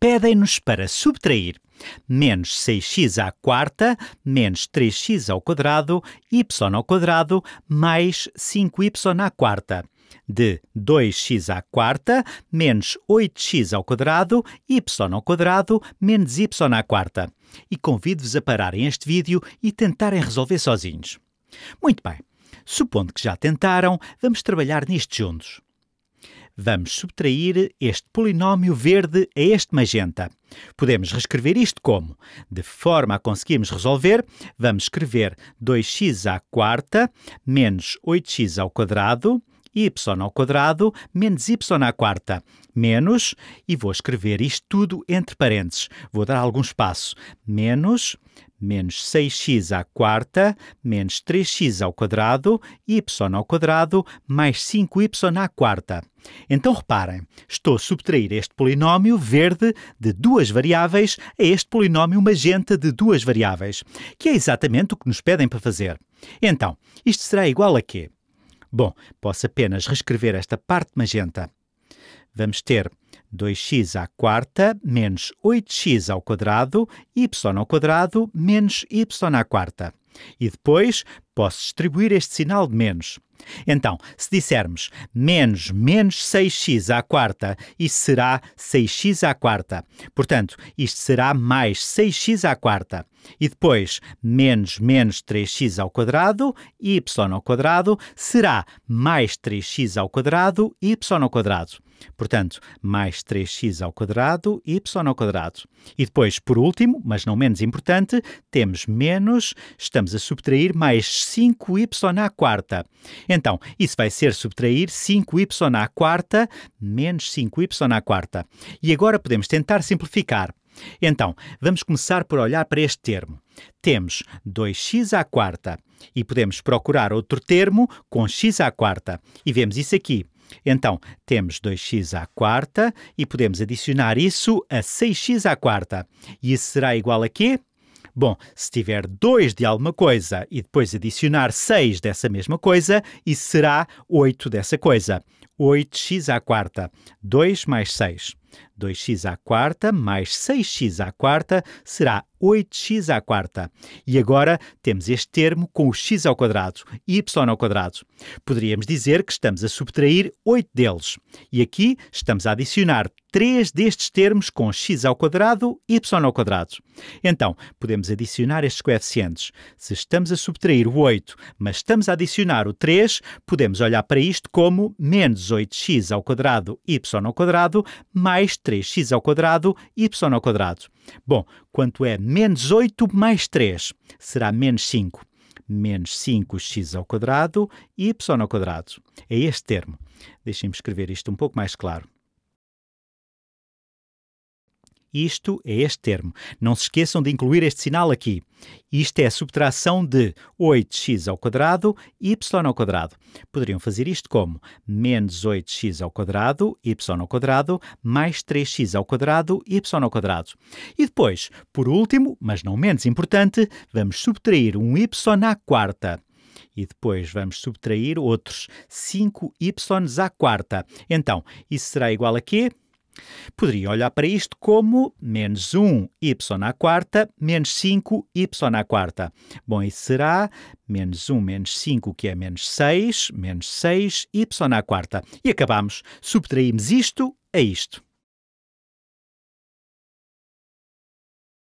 pedem-nos para subtrair menos 6x à quarta, menos 3x ao quadrado, y ao quadrado, mais 5y à quarta. De 2x à quarta, menos 8x ao quadrado, y ao quadrado, menos y à quarta. E convido-vos a pararem este vídeo e tentarem resolver sozinhos. Muito bem, supondo que já tentaram, vamos trabalhar nisto juntos. Vamos subtrair este polinómio verde a este magenta. Podemos reescrever isto como? De forma a conseguirmos resolver, vamos escrever 2x à quarta menos 8x ao quadrado y ao quadrado menos y à quarta, menos, e vou escrever isto tudo entre parênteses, vou dar algum espaço, menos menos 6x à quarta, menos 3x ao quadrado, y ao quadrado, mais 5y à quarta. Então reparem, estou a subtrair este polinómio verde de duas variáveis a este polinómio magenta de duas variáveis, que é exatamente o que nos pedem para fazer. Então, isto será igual a quê? Bom, posso apenas reescrever esta parte magenta. Vamos ter 2x à quarta menos 8x ao quadrado, y ao quadrado menos y à quarta. E depois posso distribuir este sinal de menos. Então, se dissermos menos menos 6x à quarta, isto será 6x à quarta. Portanto, isto será mais 6x à quarta. E depois, menos menos 3x ao quadrado, y ao quadrado, será mais 3x ao quadrado, y ao quadrado. Portanto, mais 3x ao quadrado, y ao quadrado. E depois, por último, mas não menos importante, temos menos, estamos a subtrair mais 5y à quarta. Então, isso vai ser subtrair 5y à quarta menos 5y à quarta. E agora podemos tentar simplificar. Então, vamos começar por olhar para este termo. Temos 2x à quarta e podemos procurar outro termo com x à quarta e vemos isso aqui. Então, temos 2x à quarta e podemos adicionar isso a 6x à quarta. E isso será igual a quê? Bom, se tiver 2 de alguma coisa e depois adicionar 6 dessa mesma coisa, isso será 8 dessa coisa. 8x à quarta, 2 mais 6. 2x à quarta mais 6x à quarta será 8x à quarta. E agora temos este termo com o x ao quadrado, y ao quadrado. Poderíamos dizer que estamos a subtrair 8 deles. E aqui estamos a adicionar 3 destes termos com x ao quadrado, y ao quadrado. Então, podemos adicionar estes coeficientes. Se estamos a subtrair o 8, mas estamos a adicionar o 3, podemos olhar para isto como menos 18x ao quadrado y ao quadrado mais 3x ao quadrado y ao quadrado. Bom, quanto é menos 8 mais 3? Será menos 5. Menos 5x ao quadrado y ao quadrado. É este termo. Deixem-me escrever isto um pouco mais claro. Isto é este termo. Não se esqueçam de incluir este sinal aqui. Isto é a subtração de 8x ao quadrado y ao quadrado. Poderiam fazer isto como menos 8x ao quadrado y ao quadrado mais 3x ao quadrado y ao quadrado. E depois, por último, mas não menos importante, vamos subtrair um y à quarta e depois vamos subtrair outros 5y à quarta. Então, isso será igual a quê? Poderia olhar para isto como menos 1 y à quarta menos 5 y à quarta. Bom, e será menos 1 menos 5, que é menos 6, menos 6 y à quarta. E acabamos. Subtraímos isto a isto.